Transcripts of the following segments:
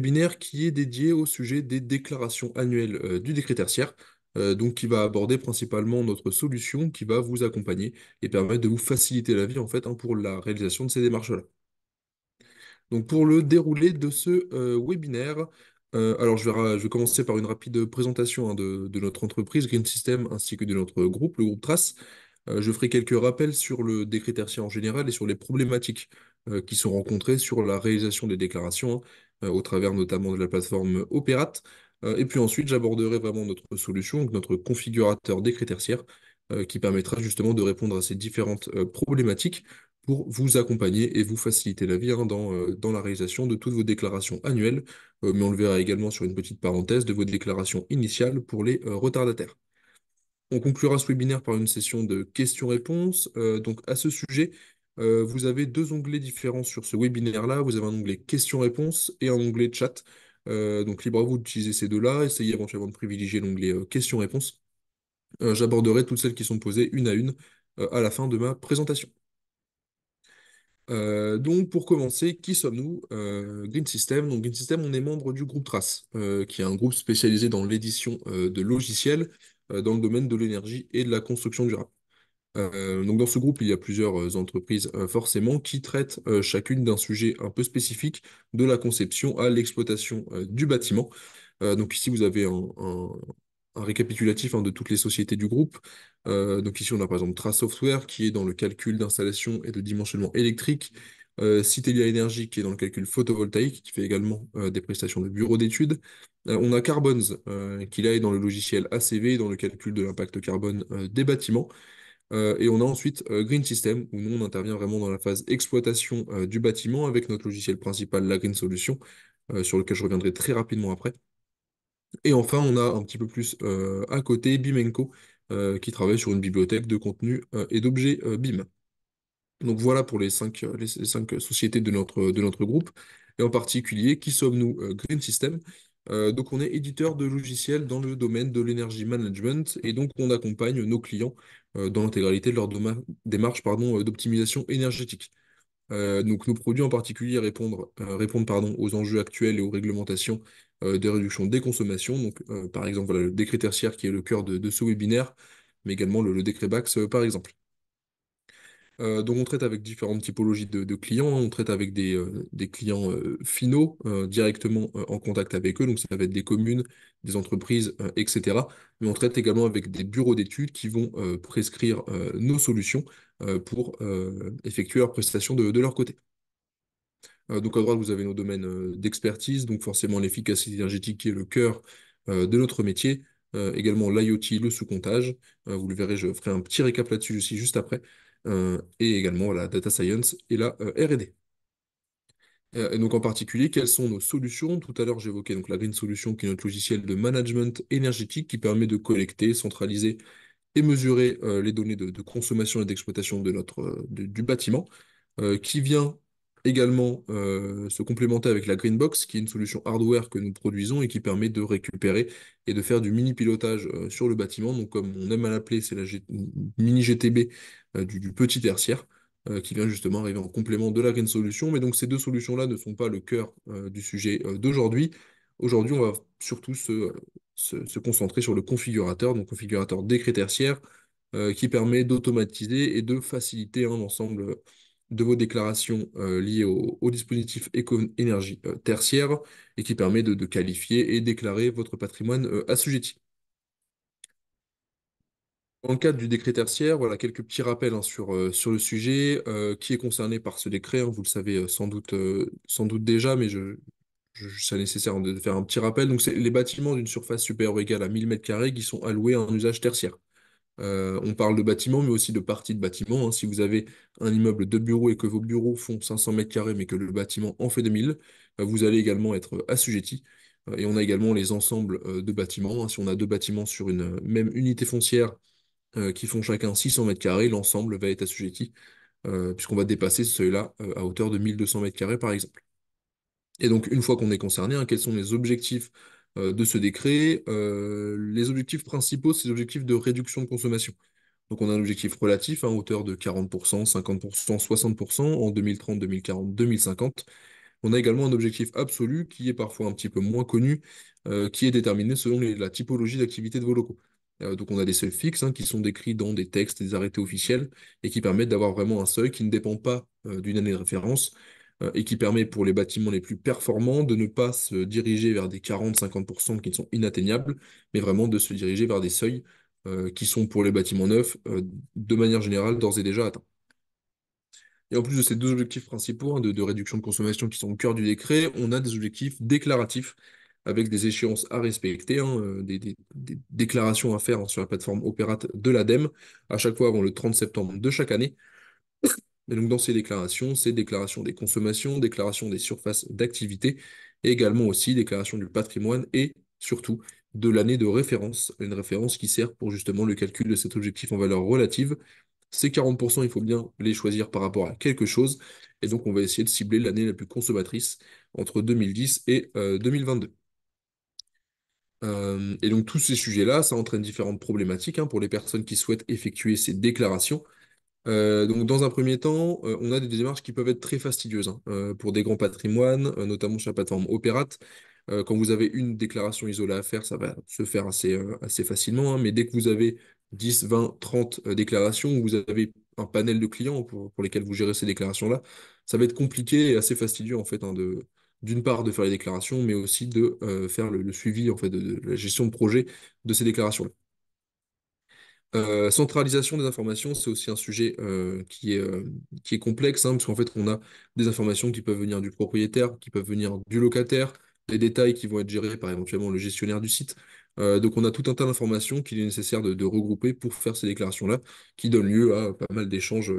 webinaire qui est dédié au sujet des déclarations annuelles euh, du décret tertiaire, euh, donc qui va aborder principalement notre solution qui va vous accompagner et permettre de vous faciliter la vie en fait hein, pour la réalisation de ces démarches-là. Donc pour le déroulé de ce euh, webinaire, alors je vais, commencer par une rapide présentation hein, de, notre entreprise Green System ainsi que de notre groupe, le groupe Trace. je ferai quelques rappels sur le décret tertiaire en général et sur les problématiques qui sont rencontrées sur la réalisation des déclarations hein, euh, au travers notamment de la plateforme Opérate. Euh, et puis ensuite, j'aborderai vraiment notre solution, notre configurateur des tertiaire, euh, qui permettra justement de répondre à ces différentes problématiques pour vous accompagner et vous faciliter la vie hein, dans, la réalisation de toutes vos déclarations annuelles, mais on le verra également sur une petite parenthèse de vos déclarations initiales pour les retardataires. On conclura ce webinaire par une session de questions-réponses. donc à ce sujet, euh, vous avez deux onglets différents sur ce webinaire-là. Vous avez un onglet questions-réponses et un onglet chat. Euh, donc libre à vous d'utiliser ces deux-là. Essayez éventuellement de privilégier l'onglet euh, questions-réponses. J'aborderai toutes celles qui sont posées une à une à la fin de ma présentation. donc pour commencer, qui sommes-nous Green System. Donc Green System, on est membre du groupe Trace, qui est un groupe spécialisé dans l'édition de logiciels dans le domaine de l'énergie et de la construction durable. Euh, donc dans ce groupe, il y a plusieurs euh, entreprises euh, forcément qui traitent chacune d'un sujet un peu spécifique, de la conception à l'exploitation du bâtiment. donc ici, vous avez un, récapitulatif hein, de toutes les sociétés du groupe. donc ici, on a par exemple Trace Software qui est dans le calcul d'installation et de dimensionnement électrique. Citelia Energy qui est dans le calcul photovoltaïque, qui fait également des prestations de bureau d'études. on a Carbons qui là est dans le logiciel ACV, dans le calcul de l'impact carbone des bâtiments. Euh, et on a ensuite euh, Green System, où nous, on intervient vraiment dans la phase exploitation euh, du bâtiment avec notre logiciel principal, la Green Solution, sur lequel je reviendrai très rapidement après. Et enfin, on a un petit peu plus à côté Bimenco, qui travaille sur une bibliothèque de contenu et d'objets BIM. Donc voilà pour les cinq, sociétés de notre, de notre groupe. Et en particulier, qui sommes-nous Green System donc, on est éditeur de logiciels dans le domaine de l'énergie management et donc on accompagne nos clients euh, dans l'intégralité de leur démarche euh, d'optimisation énergétique. Euh, donc nos produits en particulier répondent, aux enjeux actuels et aux réglementations de réduction des consommations. Donc, par exemple, le décret tertiaire qui est le cœur de, ce webinaire, mais également le, le décret BAX, par exemple. Euh, donc on traite avec différentes typologies de, clients. Hein. On traite avec des, euh, clients euh, finaux, directement en contact avec eux. Donc ça va être des communes, des entreprises, etc. Mais on traite également avec des bureaux d'études qui vont prescrire nos solutions pour effectuer leurs prestations de, leur côté. donc à droite, vous avez nos domaines d'expertise, donc forcément l'efficacité énergétique qui est le cœur de notre métier. également l'IoT, le sous-comptage. vous le verrez, je ferai un petit récap là-dessus aussi juste après. Euh, et également la data science et la euh, RD. Euh, et donc en particulier, quelles sont nos solutions Tout à l'heure, j'évoquais donc la Green Solution, qui est notre logiciel de management énergétique qui permet de collecter, centraliser et mesurer les données de, consommation et d'exploitation de du bâtiment, qui vient également euh, se complémenter avec la Greenbox, qui est une solution hardware que nous produisons et qui permet de récupérer et de faire du mini pilotage euh, sur le bâtiment. Donc, comme on aime à l'appeler, c'est la mini GTB euh, du, petit tertiaire qui vient justement arriver en complément de la Green Solution. Mais donc, ces deux solutions-là ne sont pas le cœur du sujet d'aujourd'hui. Aujourd'hui, on va surtout se, concentrer sur le configurateur, donc configurateur décret tertiaire, qui permet d'automatiser et de faciliter un l'ensemble de vos déclarations euh, liées au, dispositif éco-énergie euh, tertiaire et qui permet de, qualifier et déclarer votre patrimoine euh, assujetti. Dans le cadre du décret tertiaire, voilà quelques petits rappels hein, sur, sur le sujet. qui est concerné par ce décret hein, Vous le savez sans doute, sans doute déjà, mais je, c'est nécessaire de faire un petit rappel. Donc, c'est les bâtiments d'une surface supérieure ou égale à 1000 m2 qui sont alloués à un usage tertiaire. Euh, on parle de bâtiments, mais aussi de parties de bâtiments. Hein. Si vous avez un immeuble de bureaux et que vos bureaux font 500 mètres carrés, mais que le bâtiment en fait 2000, euh, vous allez également être euh, assujetti. Et on a également les ensembles de bâtiments. Hein. Si on a deux bâtiments sur une même unité foncière qui font chacun 600 mètres carrés, l'ensemble va être assujetti, puisqu'on va dépasser ce seuil-là à hauteur de 1200 mètres carrés, par exemple. Et donc, une fois qu'on est concerné, hein, quels sont les objectifs euh, de ce décret, euh, les objectifs principaux, c'est objectifs de réduction de consommation. Donc on a un objectif relatif hein, à hauteur de 40%, 50%, 60% en 2030, 2040, 2050. On a également un objectif absolu qui est parfois un petit peu moins connu, euh, qui est déterminé selon la typologie d'activité de vos locaux. donc on a des seuils fixes hein, qui sont décrits dans des textes, des arrêtés officiels, et qui permettent d'avoir vraiment un seuil qui ne dépend pas d'une année de référence, euh, et qui permet pour les bâtiments les plus performants de ne pas se diriger vers des 40-50% qui sont inatteignables, mais vraiment de se diriger vers des seuils euh, qui sont pour les bâtiments neufs, euh, de manière générale, d'ores et déjà atteints. Et en plus de ces deux objectifs principaux hein, de, réduction de consommation qui sont au cœur du décret, on a des objectifs déclaratifs avec des échéances à respecter, hein, des, déclarations à faire sur la plateforme Opérate de l'ADEME, à chaque fois avant le 30 septembre de chaque année donc dans ces déclarations, c'est déclaration des consommations, déclaration des surfaces d'activité, et également aussi déclaration du patrimoine et surtout de l'année de référence, une référence qui sert pour justement le calcul de cet objectif en valeur relative. Ces 40%, il faut bien les choisir par rapport à quelque chose, et donc on va essayer de cibler l'année la plus consommatrice entre 2010 et 2022. Euh, euh, et donc tous ces sujets-là, ça entraîne différentes problématiques hein, pour les personnes qui souhaitent effectuer ces déclarations. Euh, donc, dans un premier temps, euh, on a des démarches qui peuvent être très fastidieuses hein, euh, pour des grands patrimoines, notamment sur la plateforme Opérate. quand vous avez une déclaration isolée à faire, ça va se faire assez, facilement. Hein, mais dès que vous avez 10, 20, 30 déclarations, vous avez un panel de clients pour, lesquels vous gérez ces déclarations-là, ça va être compliqué et assez fastidieux en fait hein, d'une part de faire les déclarations, mais aussi de faire le, suivi en fait de, la gestion de projet de ces déclarations. -là. La euh, centralisation des informations, c'est aussi un sujet euh, qui, est, euh, qui est complexe, hein, parce qu'en fait, on a des informations qui peuvent venir du propriétaire, qui peuvent venir du locataire, des détails qui vont être gérés par éventuellement le gestionnaire du site. donc, on a tout un tas d'informations qu'il est nécessaire de, regrouper pour faire ces déclarations-là, qui donnent lieu à pas mal d'échanges,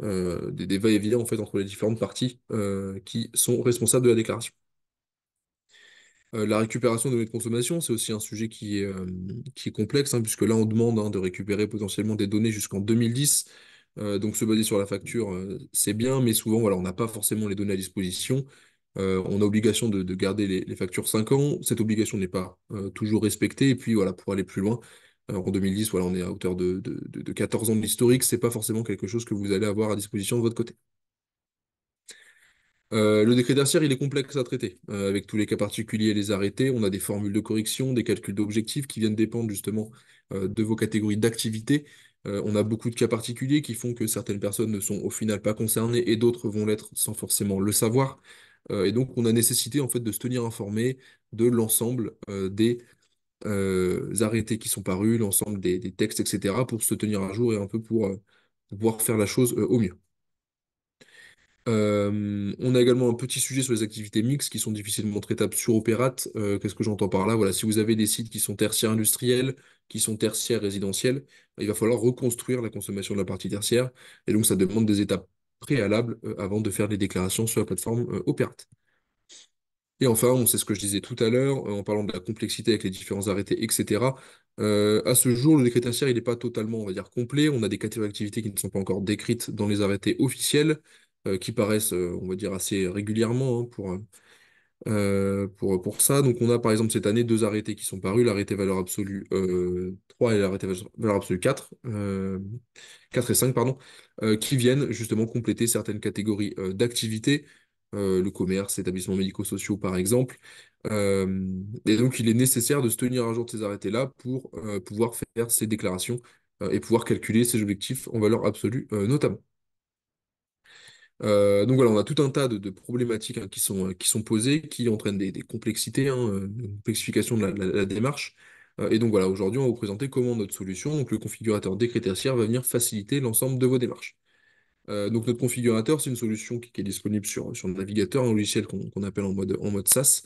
des, des va-et-vient en fait, entre les différentes parties qui sont responsables de la déclaration. Euh, la récupération de données de consommation, c'est aussi un sujet qui est, euh, qui est complexe, hein, puisque là, on demande hein, de récupérer potentiellement des données jusqu'en 2010. Euh, donc, se baser sur la facture, c'est bien, mais souvent, voilà, on n'a pas forcément les données à disposition. on a obligation de, garder les, factures 5 ans. Cette obligation n'est pas toujours respectée. Et puis, voilà, pour aller plus loin, en 2010, voilà, on est à hauteur de, de 14 ans de l'historique. Ce n'est pas forcément quelque chose que vous allez avoir à disposition de votre côté. Euh, le décret tertiaire, il est complexe à traiter. Euh, avec tous les cas particuliers et les arrêtés, on a des formules de correction, des calculs d'objectifs qui viennent dépendre justement euh, de vos catégories d'activité. on a beaucoup de cas particuliers qui font que certaines personnes ne sont au final pas concernées et d'autres vont l'être sans forcément le savoir. et donc, on a nécessité en fait de se tenir informé de l'ensemble des arrêtés qui sont parus, l'ensemble des, textes, etc., pour se tenir à jour et un peu pour pouvoir faire la chose au mieux. Euh, on a également un petit sujet sur les activités mixtes qui sont difficilement traitables sur Opérate. Euh, qu'est-ce que j'entends par là? Voilà, si vous avez des sites qui sont tertiaires industriels, qui sont tertiaires résidentiels, il va falloir reconstruire la consommation de la partie tertiaire. Et donc, ça demande des étapes préalables euh, avant de faire des déclarations sur la plateforme Opérate. Et enfin, on sait ce que je disais tout à l'heure, en parlant de la complexité avec les différents arrêtés, etc. à ce jour, le décret tertiaire, il n'est pas totalement, on va dire, complet. On a des catégories d'activités qui ne sont pas encore décrites dans les arrêtés officiels. Euh, qui paraissent, euh, on va dire, assez régulièrement hein, pour, euh, pour, pour ça. Donc, on a par exemple cette année deux arrêtés qui sont parus, l'arrêté valeur absolue 3 et l'arrêté valeur absolue 4, 4 et 5, pardon, qui viennent justement compléter certaines catégories d'activités, le commerce, établissements médico-sociaux par exemple. et donc, il est nécessaire de se tenir à jour de ces arrêtés-là pour pouvoir faire ces déclarations et pouvoir calculer ces objectifs en valeur absolue notamment. Euh, donc voilà, on a tout un tas de, problématiques hein, euh, qui sont, posées, qui entraînent des, complexités, hein, euh, une complexification de la, démarche. et donc voilà, aujourd'hui, on va vous présenter comment notre solution, donc le configurateur des critères va venir faciliter l'ensemble de vos démarches. donc notre configurateur, c'est une solution qui, est disponible sur, le navigateur, un logiciel qu'on appelle en mode, en SaaS.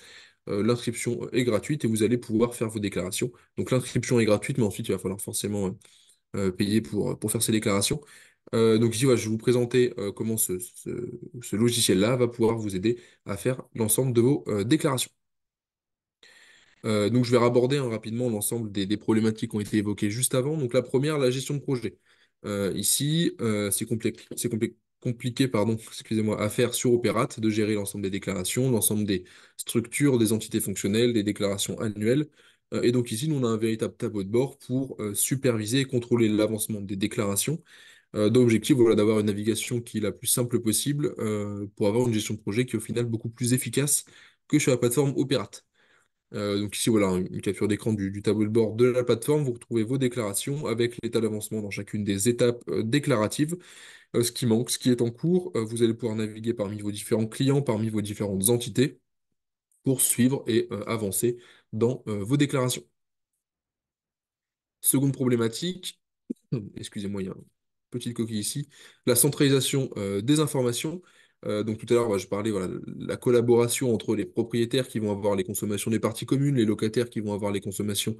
l'inscription est gratuite et vous allez pouvoir faire vos déclarations. Donc l'inscription est gratuite, mais ensuite, il va falloir forcément payer pour, faire ces déclarations. Euh, donc ici, je vais vous présenter euh, comment ce, logiciel-là va pouvoir vous aider à faire l'ensemble de vos euh, déclarations. donc je vais raborder hein, rapidement l'ensemble des, problématiques qui ont été évoquées juste avant. Donc la première, la gestion de projet. ici, c'est c'est compliqué excusez-moi, à faire sur Opérate de gérer l'ensemble des déclarations, l'ensemble des structures, des entités fonctionnelles, des déclarations annuelles. et donc ici, nous, on a un véritable tableau de bord pour superviser et contrôler l'avancement des déclarations euh, l'objectif, voilà, d'avoir une navigation qui est la plus simple possible euh, pour avoir une gestion de projet qui est au final beaucoup plus efficace que sur la plateforme Opérate. Euh, donc ici, voilà, une capture d'écran du, tableau de bord de la plateforme. Vous retrouvez vos déclarations avec l'état d'avancement dans chacune des étapes déclaratives, ce qui manque, ce qui est en cours. vous allez pouvoir naviguer parmi vos différents clients, parmi vos différentes entités pour suivre et avancer dans vos déclarations. Seconde problématique, excusez-moi, il y a petite coquille ici, la centralisation euh, des informations. Euh, donc tout à l'heure, bah, je parlais voilà, la collaboration entre les propriétaires qui vont avoir les consommations des parties communes, les locataires qui vont avoir les consommations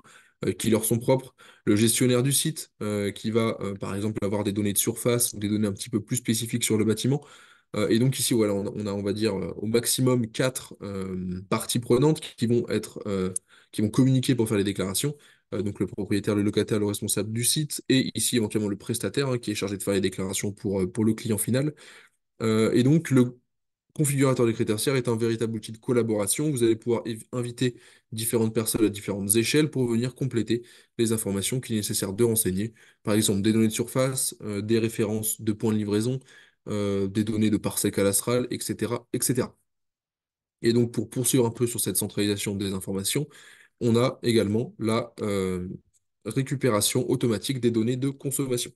euh, qui leur sont propres, le gestionnaire du site qui va par exemple avoir des données de surface des données un petit peu plus spécifiques sur le bâtiment. et donc ici, voilà, on a, on va dire, au maximum quatre parties prenantes qui vont être qui vont communiquer pour faire les déclarations euh, donc le propriétaire, le locataire, le responsable du site, et ici éventuellement le prestataire hein, qui est chargé de faire les déclarations pour, euh, pour le client final. Euh, et donc le configurateur des critères est un véritable outil de collaboration. Vous allez pouvoir inviter différentes personnes à différentes échelles pour venir compléter les informations qu'il est nécessaire de renseigner. Par exemple, des données de surface, des références de points de livraison, des données de parcelles à l'astral, etc., etc. Et donc pour poursuivre un peu sur cette centralisation des informations, on a également la euh, récupération automatique des données de consommation.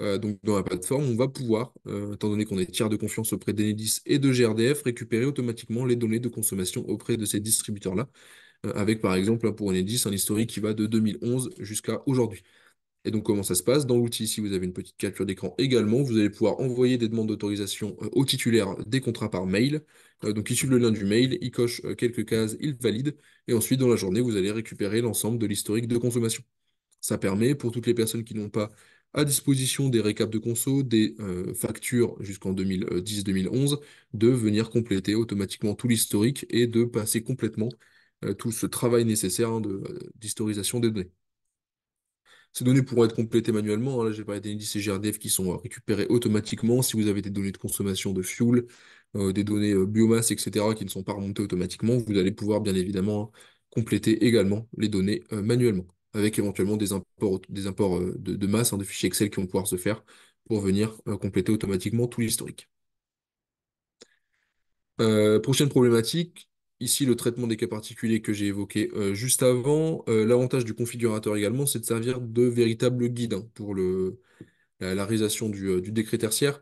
Euh, donc dans la plateforme, on va pouvoir, euh, étant donné qu'on est tiers de confiance auprès d'Enedis et de GRDF, récupérer automatiquement les données de consommation auprès de ces distributeurs-là, avec par exemple pour Enedis un historique qui va de 2011 jusqu'à aujourd'hui. Et donc, comment ça se passe Dans l'outil, ici, vous avez une petite capture d'écran également, vous allez pouvoir envoyer des demandes d'autorisation euh, au titulaire des contrats par mail. Euh, donc, il suit le lien du mail, il coche euh, quelques cases, il valide. Et ensuite, dans la journée, vous allez récupérer l'ensemble de l'historique de consommation. Ça permet, pour toutes les personnes qui n'ont pas à disposition des récaps de conso, des factures jusqu'en 2010-2011, de venir compléter automatiquement tout l'historique et de passer complètement tout ce travail nécessaire hein, d'historisation des données. Ces données pourront être complétées manuellement. Hein. Là, j'ai parlé indices et GRDF qui sont récupérés automatiquement. Si vous avez des données de consommation de fuel, euh, des données euh, biomasse, etc., qui ne sont pas remontées automatiquement, vous allez pouvoir bien évidemment hein, compléter également les données euh, manuellement, avec éventuellement des imports, des imports de, masse, hein, de fichiers Excel qui vont pouvoir se faire pour venir compléter automatiquement tout l'historique. prochaine problématique, ici le traitement des cas particuliers que j'ai évoqué euh, juste avant. Euh, l'avantage du configurateur également, c'est de servir de véritable guide hein, pour la, réalisation du, euh, décret tertiaire.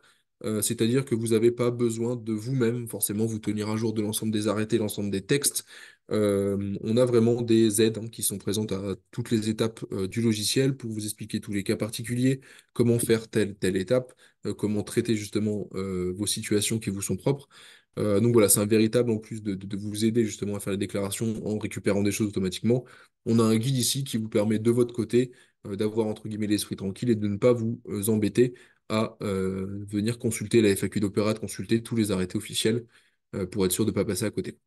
C'est-à-dire que vous n'avez pas besoin de vous-même forcément vous tenir à jour de l'ensemble des arrêtés, l'ensemble des textes. on a vraiment des aides hein, qui sont présentes à toutes les étapes du logiciel pour vous expliquer tous les cas particuliers, comment faire telle telle étape, comment traiter justement vos situations qui vous sont propres. Euh, donc voilà, c'est un véritable en plus de, vous aider justement à faire les déclarations en récupérant des choses automatiquement. On a un guide ici qui vous permet de votre côté euh, d'avoir entre guillemets l'esprit tranquille et de ne pas vous euh, embêter à venir consulter la FAQ d'Opéra, de consulter tous les arrêtés officiels pour être sûr de ne pas passer à côté.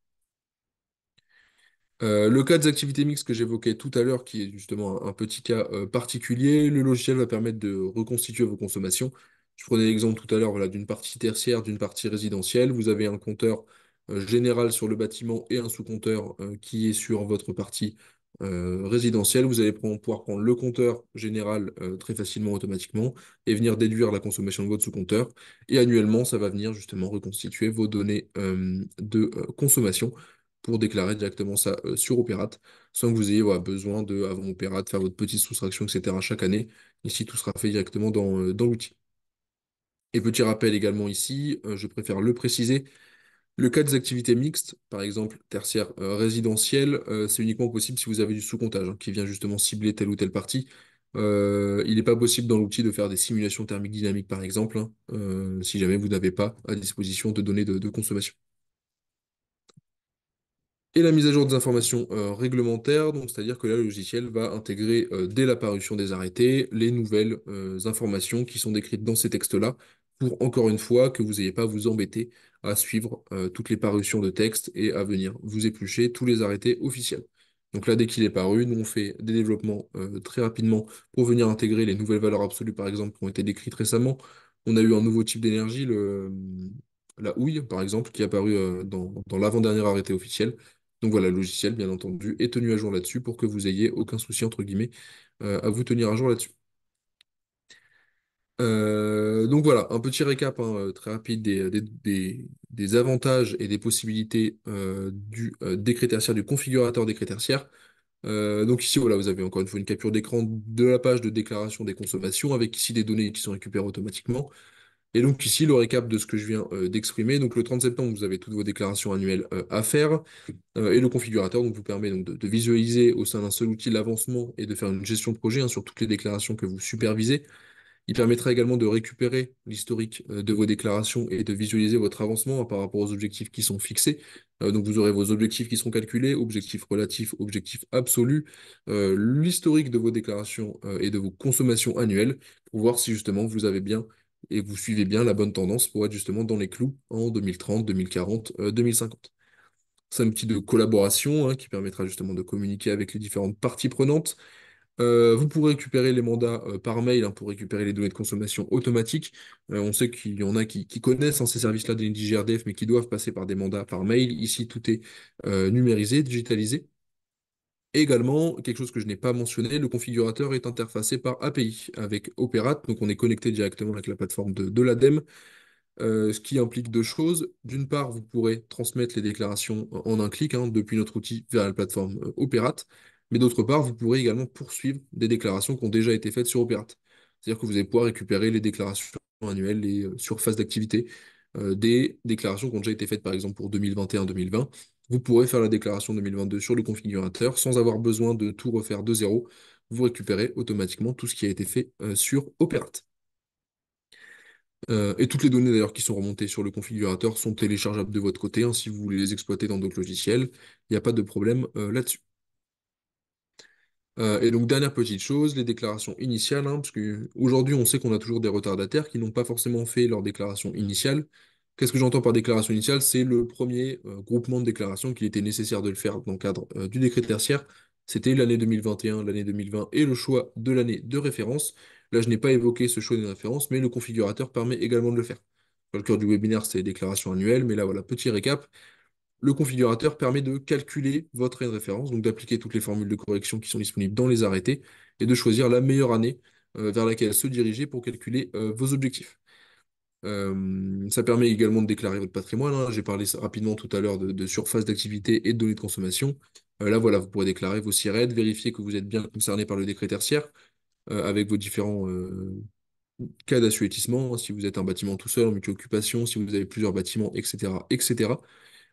le cas des activités mixtes que j'évoquais tout à l'heure, qui est justement un, petit cas particulier, le logiciel va permettre de reconstituer vos consommations je prenais l'exemple tout à l'heure voilà, d'une partie tertiaire, d'une partie résidentielle. Vous avez un compteur euh, général sur le bâtiment et un sous-compteur euh, qui est sur votre partie euh, résidentielle. Vous allez pouvoir prendre le compteur général très facilement automatiquement et venir déduire la consommation de votre sous-compteur. Et annuellement, ça va venir justement reconstituer vos données de consommation pour déclarer directement ça sur Opérate, sans que vous ayez besoin de, avant Opérate, faire votre petite soustraction, etc. chaque année. Ici, tout sera fait directement dans l'outil. Et petit rappel également ici, euh, je préfère le préciser, le cas des activités mixtes, par exemple tertiaire euh, résidentiel, euh, c'est uniquement possible si vous avez du sous-comptage hein, qui vient justement cibler telle ou telle partie. il n'est pas possible dans l'outil de faire des simulations thermiques dynamiques, par exemple, hein, si jamais vous n'avez pas à disposition de données de, consommation. Et la mise à jour des informations réglementaires, donc c'est-à-dire que le logiciel va intégrer dès la parution des arrêtés les nouvelles informations qui sont décrites dans ces textes-là pour encore une fois que vous n'ayez pas à vous embêter à suivre euh, toutes les parutions de texte et à venir vous éplucher tous les arrêtés officiels. Donc là, dès qu'il est paru, nous on fait des développements euh, très rapidement pour venir intégrer les nouvelles valeurs absolues, par exemple, qui ont été décrites récemment. On a eu un nouveau type d'énergie, la houille, par exemple, qui est apparu euh, dans, dans l'avant-dernier arrêté officiel. Donc voilà, le logiciel, bien entendu, est tenu à jour là-dessus pour que vous ayez aucun souci, entre guillemets, à vous tenir à jour là-dessus. Euh, donc voilà, un petit récap hein, euh, très rapide euh, des, avantages et des possibilités du décret tertiaire, du configurateur décret tertiaire. donc ici, voilà, vous avez encore une fois une capture d'écran de la page de déclaration des consommations avec ici des données qui sont récupérées automatiquement. Et donc ici, le récap de ce que je viens d'exprimer. Donc le 30 septembre, vous avez toutes vos déclarations annuelles à faire. et le configurateur donc, vous permet donc, de, visualiser au sein d'un seul outil l'avancement et de faire une gestion de projet hein, sur toutes les déclarations que vous supervisez. Il permettra également de récupérer l'historique euh, de vos déclarations et de visualiser votre avancement hein, par rapport aux objectifs qui sont fixés. Euh, donc vous aurez vos objectifs qui seront calculés, objectifs relatifs, objectifs absolus, euh, l'historique de vos déclarations et de vos consommations annuelles pour voir si justement vous avez bien et vous suivez bien la bonne tendance pour être justement dans les clous en 2030, 2040, 2050. C'est un petit de collaboration hein, qui permettra justement de communiquer avec les différentes parties prenantes, euh, vous pourrez récupérer les mandats euh, par mail hein, pour récupérer les données de consommation automatiques. Euh, on sait qu'il y en a qui, connaissent hein, ces services-là de DGRDF, mais qui doivent passer par des mandats par mail. Ici, tout est numérisé, digitalisé. également, quelque chose que je n'ai pas mentionné, le configurateur est interfacé par API avec Operate. Donc, on est connecté directement avec la plateforme de, de l'ADEME. ce qui implique deux choses. D'une part, vous pourrez transmettre les déclarations en un clic hein, depuis notre outil vers la plateforme Operate. Mais d'autre part, vous pourrez également poursuivre des déclarations qui ont déjà été faites sur Operate. C'est-à-dire que vous allez pouvoir récupérer les déclarations annuelles, les euh, surfaces d'activité, euh, des déclarations qui ont déjà été faites par exemple pour 2021-2020. Vous pourrez faire la déclaration 2022 sur le configurateur sans avoir besoin de tout refaire de zéro. Vous récupérez automatiquement tout ce qui a été fait euh, sur Operate. et toutes les données d'ailleurs qui sont remontées sur le configurateur sont téléchargeables de votre côté hein, si vous voulez les exploiter dans d'autres logiciels. Il n'y a pas de problème là-dessus. Euh, et donc, dernière petite chose, les déclarations initiales, hein, parce qu'aujourd'hui, on sait qu'on a toujours des retardataires qui n'ont pas forcément fait leur déclaration initiale. Qu'est-ce que j'entends par déclaration initiale C'est le premier euh, groupement de déclarations qu'il était nécessaire de le faire dans le cadre euh, du décret tertiaire. C'était l'année 2021, l'année 2020 et le choix de l'année de référence. Là, je n'ai pas évoqué ce choix de référence, mais le configurateur permet également de le faire. Le cœur du webinaire, c'est les déclarations annuelles, mais là, voilà, petit récap le configurateur permet de calculer votre de référence, donc d'appliquer toutes les formules de correction qui sont disponibles dans les arrêtés et de choisir la meilleure année euh, vers laquelle se diriger pour calculer euh, vos objectifs. Euh, ça permet également de déclarer votre patrimoine. Hein. J'ai parlé rapidement tout à l'heure de, surface d'activité et de données de consommation. là, voilà, vous pourrez déclarer vos CIRED, vérifier que vous êtes bien concerné par le décret tertiaire avec vos différents cas d'assuétissement, hein, si vous êtes un bâtiment tout seul, en multi-occupation, si vous avez plusieurs bâtiments, etc. etc.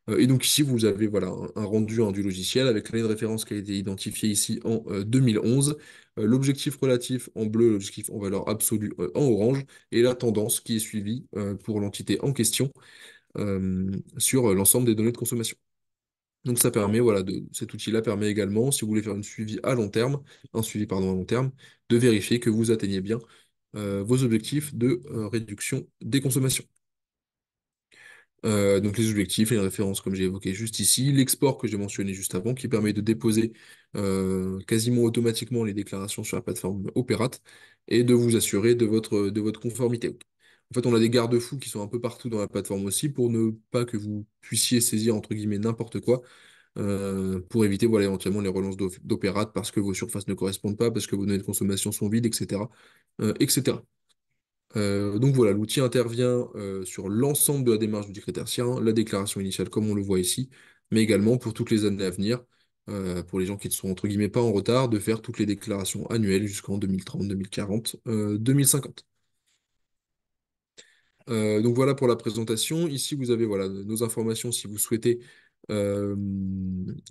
Euh, et donc ici, vous avez voilà, un, rendu hein, du logiciel avec l'année de référence qui a été identifiée ici en 2011, euh, euh, l'objectif relatif en bleu, l'objectif en valeur absolue en orange, et la tendance qui est suivie pour l'entité en question sur l'ensemble des données de consommation. Donc ça permet, voilà, cet outil-là permet également, si vous voulez faire un suivi à long terme, un suivi pardon, à long terme, de vérifier que vous atteignez bien vos objectifs de réduction des consommations. Euh, donc les objectifs, les références comme j'ai évoqué juste ici, l'export que j'ai mentionné juste avant qui permet de déposer euh, quasiment automatiquement les déclarations sur la plateforme Opérate et de vous assurer de votre, de votre conformité. En fait, on a des garde-fous qui sont un peu partout dans la plateforme aussi pour ne pas que vous puissiez saisir entre guillemets n'importe quoi euh, pour éviter éventuellement les relances d'opérate parce que vos surfaces ne correspondent pas, parce que vos données de consommation sont vides, etc. etc. Euh, donc voilà, l'outil intervient euh, sur l'ensemble de la démarche du décret tertiaire, la déclaration initiale comme on le voit ici, mais également pour toutes les années à venir, euh, pour les gens qui ne sont entre guillemets pas en retard, de faire toutes les déclarations annuelles jusqu'en 2030, 2040, 2050. donc voilà pour la présentation. Ici, vous avez voilà, nos informations si vous souhaitez euh,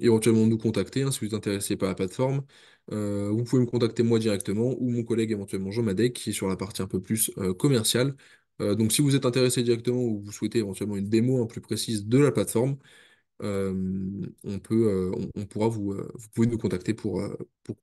éventuellement nous contacter hein, si vous êtes intéressé par la plateforme. Euh, vous pouvez me contacter moi directement ou mon collègue éventuellement Jean Madec qui est sur la partie un peu plus euh, commerciale. donc si vous êtes intéressé directement ou vous souhaitez éventuellement une démo hein, plus précise de la plateforme, on peut pourra vous, vous pouvez nous contacter pour, pour...